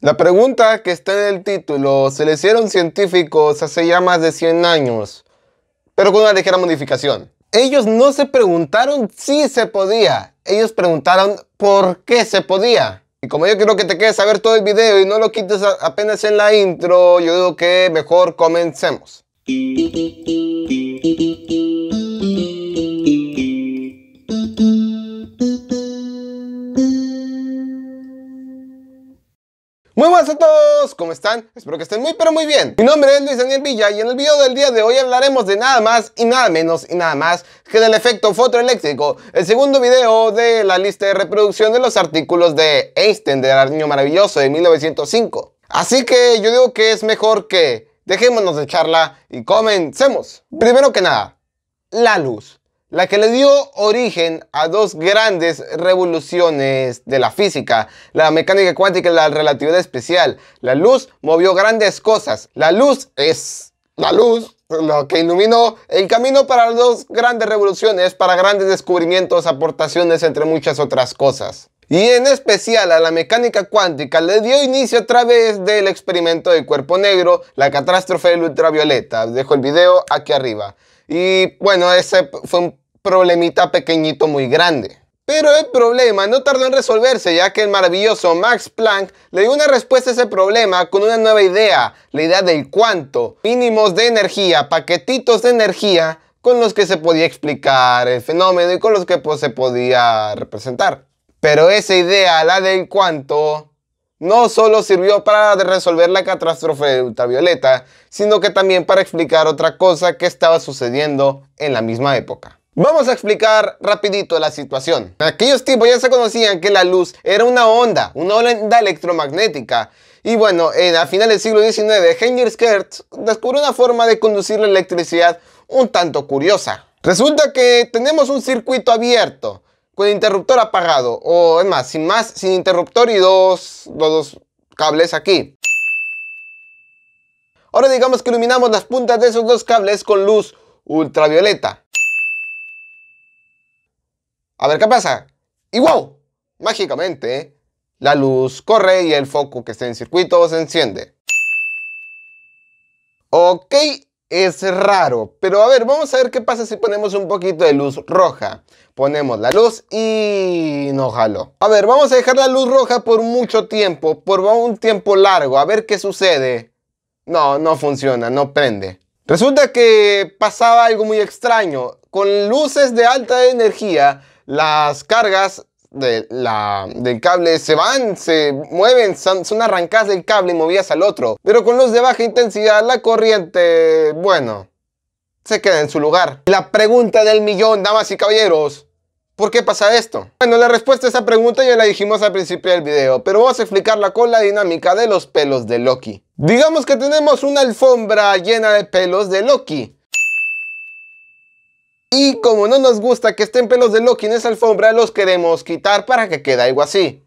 La pregunta que está en el título se le hicieron científicos hace ya más de 100 años, pero con una ligera modificación. Ellos no se preguntaron si se podía, ellos preguntaron por qué se podía. Y como yo quiero que te quedes a ver todo el video y no lo quites apenas en la intro, yo digo que mejor comencemos. Muy buenas a todos, ¿cómo están? Espero que estén muy pero muy bien. Mi nombre es Luis Daniel Villa y en el video del día de hoy hablaremos de nada más y nada menos y nada más que del efecto fotoeléctrico, el segundo video de la lista de reproducción de los artículos de Einstein del Niño Maravilloso de 1905. Así que yo digo que es mejor que dejémonos de charla y comencemos. Primero que nada, la luz la que le dio origen a dos grandes revoluciones de la física, la mecánica cuántica y la relatividad especial. La luz movió grandes cosas. La luz es la luz, lo que iluminó el camino para dos grandes revoluciones, para grandes descubrimientos, aportaciones, entre muchas otras cosas. Y en especial a la mecánica cuántica le dio inicio a través del experimento del cuerpo negro, la catástrofe del ultravioleta. Dejo el video aquí arriba. Y bueno, ese fue un problemita pequeñito muy grande. Pero el problema no tardó en resolverse, ya que el maravilloso Max Planck le dio una respuesta a ese problema con una nueva idea, la idea del cuánto mínimos de energía, paquetitos de energía con los que se podía explicar el fenómeno y con los que se podía representar. Pero esa idea, la del cuánto no solo sirvió para resolver la catástrofe de ultravioleta, sino que también para explicar otra cosa que estaba sucediendo en la misma época. Vamos a explicar rapidito la situación. aquellos tipos ya se conocían que la luz era una onda, una onda electromagnética. Y bueno, en, a final del siglo XIX, Heinrich Hertz descubrió una forma de conducir la electricidad un tanto curiosa. Resulta que tenemos un circuito abierto, con interruptor apagado. O es más, sin más, sin interruptor y dos, cables aquí. Ahora digamos que iluminamos las puntas de esos dos cables con luz ultravioleta. A ver qué pasa. Y wow, mágicamente, la luz corre y el foco que está en circuito se enciende. Ok, es raro. Pero a ver, vamos a ver qué pasa si ponemos un poquito de luz roja. Ponemos la luz y no jaló. A ver, vamos a dejar la luz roja por mucho tiempo, por un tiempo largo, a ver qué sucede. No, no funciona, no prende. Resulta que pasaba algo muy extraño. Con luces de alta energía, las cargas de la, del cable se van, se mueven, son, son, arrancadas del cable y movías al otro. Pero con los de baja intensidad, la corriente, bueno, se queda en su lugar. La pregunta del millón, damas y caballeros. ¿Por qué pasa esto? Bueno, la respuesta a esa pregunta ya la dijimos al principio del video, pero vamos a explicarla con la dinámica de los pelos de Loki. Digamos que tenemos una alfombra llena de pelos de Loki. Y como no nos gusta que estén pelos de Loki en esa alfombra, los queremos quitar para que quede algo así.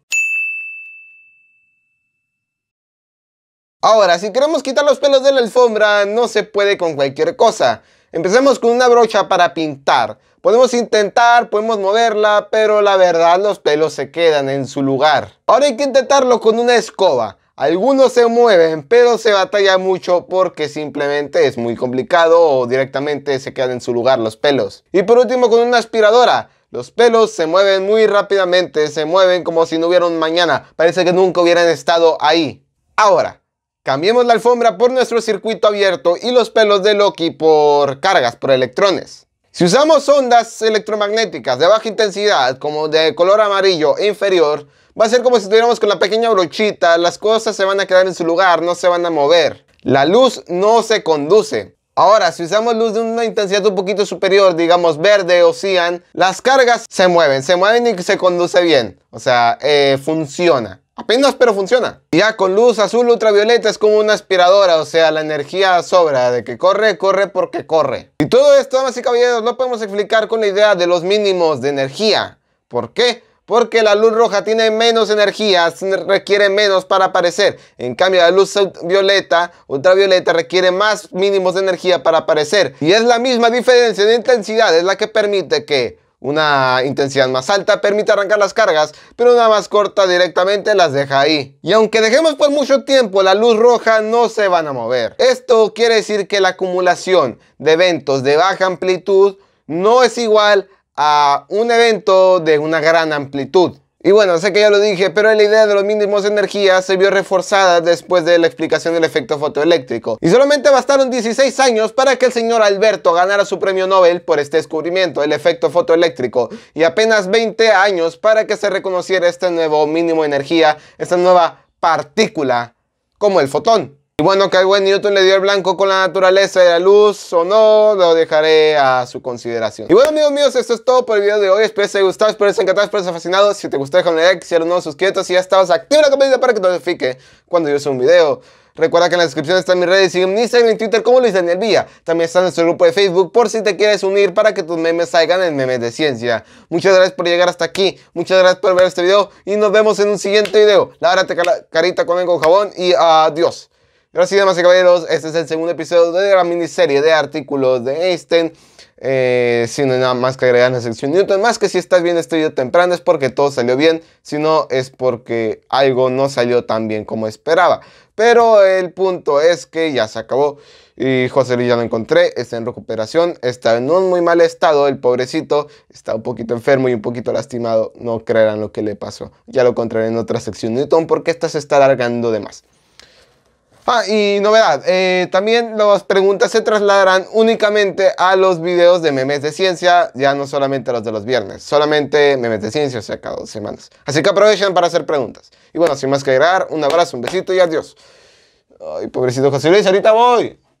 Ahora, si queremos quitar los pelos de la alfombra, no se puede con cualquier cosa. Empecemos con una brocha para pintar. Podemos intentar, podemos moverla, pero la verdad los pelos se quedan en su lugar. Ahora hay que intentarlo con una escoba. Algunos se mueven, pero se batalla mucho porque simplemente es muy complicado o directamente se quedan en su lugar los pelos. Y por último con una aspiradora. Los pelos se mueven muy rápidamente, se mueven como si no hubieran mañana. Parece que nunca hubieran estado ahí. Ahora, cambiemos la alfombra por nuestro circuito abierto y los pelos de Loki por cargas, por electrones. Si usamos ondas electromagnéticas de baja intensidad, como de color amarillo inferior, Va a ser como si estuviéramos con la pequeña brochita, las cosas se van a quedar en su lugar, no se van a mover. La luz no se conduce. Ahora, si usamos luz de una intensidad un poquito superior, digamos verde o cian, las cargas se mueven, se mueven y se conduce bien. O sea, eh, funciona. Apenas, pero funciona. Ya con luz azul ultravioleta es como una aspiradora, o sea, la energía sobra, de que corre, corre porque corre. Y todo esto, damas y caballeros, lo podemos explicar con la idea de los mínimos de energía. ¿Por qué? porque la luz roja tiene menos energía, requiere menos para aparecer. En cambio, la luz violeta, ultravioleta, requiere más mínimos de energía para aparecer. Y es la misma diferencia de intensidad, es la que permite que una intensidad más alta permita arrancar las cargas, pero una más corta directamente las deja ahí. Y aunque dejemos por mucho tiempo la luz roja, no se van a mover. Esto quiere decir que la acumulación de eventos de baja amplitud no es igual a un evento de una gran amplitud. Y bueno, sé que ya lo dije, pero la idea de los mínimos de energía se vio reforzada después de la explicación del efecto fotoeléctrico. Y solamente bastaron 16 años para que el señor Alberto ganara su premio Nobel por este descubrimiento, el efecto fotoeléctrico, y apenas 20 años para que se reconociera este nuevo mínimo de energía, esta nueva partícula, como el fotón. Y bueno, que buen Newton le dio el blanco con la naturaleza y la luz o no, lo dejaré a su consideración. Y bueno, amigos míos, esto es todo por el video de hoy. Espero que haya gustado, espero que haya encantado, espero que haya fascinado. Si te gustó, déjame un like, si eres nuevo, suscríbete. Si ya estabas, activa la campanita para que te notifique cuando yo suba un video. Recuerda que en la descripción está mis redes, en Instagram y Twitter como Luis Daniel Villa. También está nuestro grupo de Facebook por si te quieres unir para que tus memes salgan en Memes de Ciencia. Muchas gracias por llegar hasta aquí, muchas gracias por ver este video y nos vemos en un siguiente video. Lávate carita con el jabón y adiós. Gracias, damas y caballeros. Este es el segundo episodio de la miniserie de artículos de Einstein. Eh, si no hay nada más que agregar en la sección Newton, más que si estás bien este video temprano es porque todo salió bien, si no es porque algo no salió tan bien como esperaba. Pero el punto es que ya se acabó y José Luis ya lo encontré, está en recuperación, está en un muy mal estado, el pobrecito está un poquito enfermo y un poquito lastimado, no creerán lo que le pasó. Ya lo encontraré en otra sección Newton porque esta se está alargando de más. Ah, y novedad, eh, también las preguntas se trasladarán únicamente a los videos de memes de ciencia, ya no solamente a los de los viernes, solamente memes de ciencia, o sea, cada dos semanas. Así que aprovechen para hacer preguntas. Y bueno, sin más que agregar, un abrazo, un besito y adiós. Ay, pobrecito José Luis, ahorita voy.